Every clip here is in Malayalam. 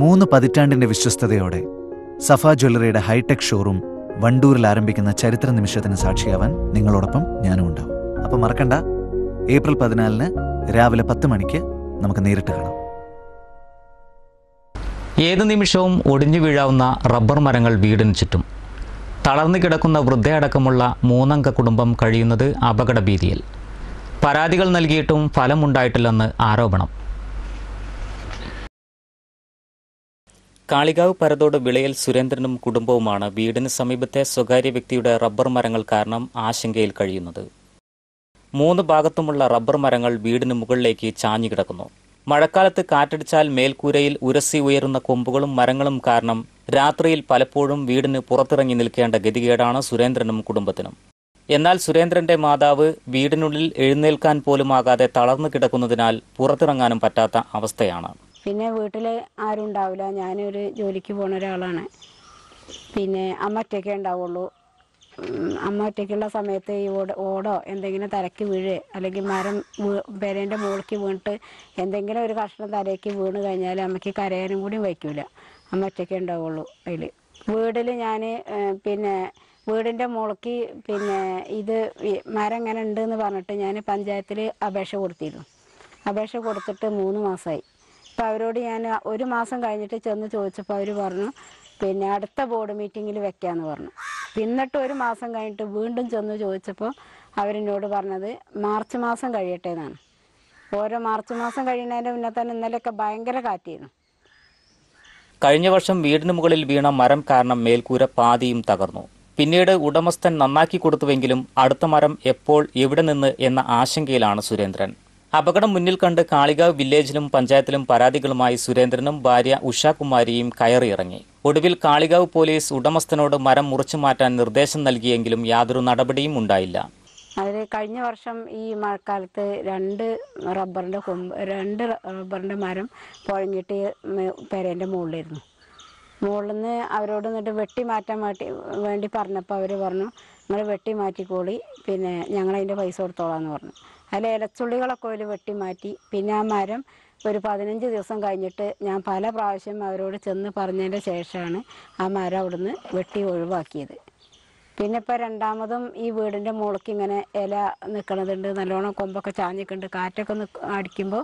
മൂന്ന് പതിറ്റാണ്ടിന്റെ വിശ്വസ്തയോടെ സഫ ജ്വല്ലറിയുടെ ഹൈടെക് ഷോറൂം വണ്ടൂരിൽ ആരംഭിക്കുന്ന ചരിത്ര നിമിഷത്തിന് സാക്ഷിയാവാൻ നിങ്ങളോടൊപ്പം ഞാനും ഉണ്ടാവും അപ്പം മറക്കണ്ട ഏപ്രിൽ പതിനാലിന് രാവിലെ പത്ത് മണിക്ക് നമുക്ക് നേരിട്ട് കാണാം ഏത് നിമിഷവും ഒടിഞ്ഞു വീഴാവുന്ന റബ്ബർ മരങ്ങൾ വീടിന് ചുറ്റും തളർന്നു കിടക്കുന്ന വൃദ്ധയടക്കമുള്ള മൂന്നംഗ കുടുംബം കഴിയുന്നത് അപകടഭീതിയിൽ പരാതികൾ നൽകിയിട്ടും ഫലമുണ്ടായിട്ടില്ലെന്ന് ആരോപണം കാളികാവ് പരതോട് വിളയൽ സുരേന്ദ്രനും കുടുംബവുമാണ് വീടിന് സമീപത്തെ സ്വകാര്യ വ്യക്തിയുടെ റബ്ബർ മരങ്ങൾ കാരണം ആശങ്കയിൽ കഴിയുന്നത് മൂന്ന് ഭാഗത്തുമുള്ള റബ്ബർ മരങ്ങൾ വീടിന് മുകളിലേക്ക് ചാഞ്ഞുകിടക്കുന്നു കിടക്കുന്നു മഴക്കാലത്ത് കാറ്റടിച്ചാൽ മേൽക്കൂരയിൽ ഉരസി ഉയരുന്ന കൊമ്പുകളും മരങ്ങളും കാരണം രാത്രിയിൽ പലപ്പോഴും വീടിന് പുറത്തിറങ്ങി നിൽക്കേണ്ട ഗതികേടാണ് സുരേന്ദ്രനും കുടുംബത്തിനും എന്നാൽ സുരേന്ദ്രന്റെ മാതാവ് വീടിനുള്ളിൽ എഴുന്നേൽക്കാൻ പോലുമാകാതെ തളർന്നു കിടക്കുന്നതിനാൽ പുറത്തിറങ്ങാനും പറ്റാത്ത അവസ്ഥയാണ് പിന്നെ വീട്ടിൽ ആരും ഉണ്ടാവില്ല ഞാനൊരു ജോലിക്ക് പോണ ഒരാളാണ് പിന്നെ അമ്മ ഒറ്റയ്ക്കേ ഉണ്ടാവുള്ളൂ അമ്മ ഒറ്റയ്ക്കുള്ള സമയത്ത് ഈ ഓട ഓടോ എന്തെങ്കിലും തലയ്ക്ക് വീഴ് അല്ലെങ്കിൽ മരം പെരേൻ്റെ മുകളിലേക്ക് വീണിട്ട് എന്തെങ്കിലും ഒരു കഷ്ണം തലയ്ക്ക് വീണ് കഴിഞ്ഞാൽ അമ്മയ്ക്ക് കരയാനും കൂടി വയ്ക്കൂല അമ്മ ഒറ്റയ്ക്കേ ഉണ്ടാവുള്ളൂ അതിൽ വീടിൽ ഞാൻ പിന്നെ വീടിൻ്റെ മുളക്കി പിന്നെ ഇത് മരം എങ്ങനെ ഉണ്ടെന്ന് പറഞ്ഞിട്ട് ഞാൻ പഞ്ചായത്തിൽ അപേക്ഷ കൊടുത്തിരുന്നു അപേക്ഷ കൊടുത്തിട്ട് മൂന്ന് മാസമായി അപ്പോൾ അവരോട് ഞാൻ ഒരു മാസം കഴിഞ്ഞിട്ട് ചെന്ന് ചോദിച്ചപ്പോൾ അവർ പറഞ്ഞു പിന്നെ അടുത്ത ബോർഡ് മീറ്റിങ്ങിൽ വെക്കാന്ന് പറഞ്ഞു പിന്നിട്ട് ഒരു മാസം കഴിഞ്ഞിട്ട് വീണ്ടും ചെന്ന് ചോദിച്ചപ്പോൾ അവരെന്നോട് പറഞ്ഞത് മാർച്ച് മാസം കഴിയട്ടെ എന്നാണ് ഓരോ മാർച്ച് മാസം കഴിയുന്നതിൻ്റെ മുന്നേ തന്നെ ഇന്നലെയൊക്കെ ഭയങ്കര കാറ്റായിരുന്നു കഴിഞ്ഞ വർഷം വീടിന് മുകളിൽ വീണ മരം കാരണം മേൽക്കൂര പാതിയും തകർന്നു പിന്നീട് ഉടമസ്ഥൻ നന്നാക്കി കൊടുത്തുവെങ്കിലും അടുത്ത മരം എപ്പോൾ എവിടെ നിന്ന് എന്ന ആശങ്കയിലാണ് സുരേന്ദ്രൻ അപകടം മുന്നിൽ കണ്ട് കാളികാവ് വില്ലേജിലും പഞ്ചായത്തിലും പരാതികളുമായി സുരേന്ദ്രനും ഭാര്യ ഉഷാകുമാരിയും കയറിയിറങ്ങി ഒടുവിൽ കാളികാവ് പോലീസ് ഉടമസ്ഥനോട് മരം മുറിച്ചു മാറ്റാൻ നിർദ്ദേശം നൽകിയെങ്കിലും യാതൊരു നടപടിയും ഉണ്ടായില്ല അതിൽ കഴിഞ്ഞ വർഷം ഈ മഴക്കാലത്ത് രണ്ട് റബ്ബറിൻ്റെ കൊമ്പ് രണ്ട് റബ്ബറിൻ്റെ മരം പുഴഞ്ഞിട്ട് പെരേൻ്റെ മുകളിലിരുന്നു മുകളിൽ നിന്ന് അവരോട് നിന്നിട്ട് വെട്ടി മാറ്റാൻ വേണ്ടി പറഞ്ഞപ്പോൾ അവർ പറഞ്ഞു നിങ്ങൾ വെട്ടി മാറ്റിക്കോളി പിന്നെ അതിൻ്റെ പൈസ കൊടുത്തോളാന്ന് പറഞ്ഞു അതിൽ ഇലച്ചുള്ളികളൊക്കെ ഒരു വെട്ടി മാറ്റി പിന്നെ ആ മരം ഒരു പതിനഞ്ച് ദിവസം കഴിഞ്ഞിട്ട് ഞാൻ പല പ്രാവശ്യം അവരോട് ചെന്ന് പറഞ്ഞതിൻ്റെ ശേഷമാണ് ആ മരം അവിടുന്ന് വെട്ടി ഒഴിവാക്കിയത് പിന്നെ ഇപ്പോൾ രണ്ടാമതും ഈ വീടിൻ്റെ മുളയ്ക്ക് ഇങ്ങനെ ഇല നിൽക്കണതുണ്ട് നല്ലോണം കൊമ്പൊക്കെ ചാഞ്ഞിക്കുന്നുണ്ട് കാറ്റൊക്കെ അടിക്കുമ്പോൾ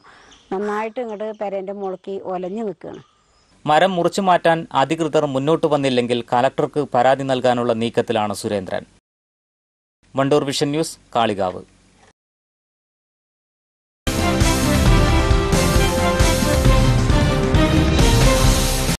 നന്നായിട്ട് ഇങ്ങോട്ട് പെരേൻ്റെ മുളയ്ക്ക് ഒലഞ്ഞു നിൽക്കുകയാണ് മരം മുറിച്ചു മാറ്റാൻ അധികൃതർ മുന്നോട്ട് വന്നില്ലെങ്കിൽ കലക്ടർക്ക് പരാതി നൽകാനുള്ള നീക്കത്തിലാണ് സുരേന്ദ്രൻ വണ്ടൂർ വിഷൻ ന്യൂസ് കാളികാവ്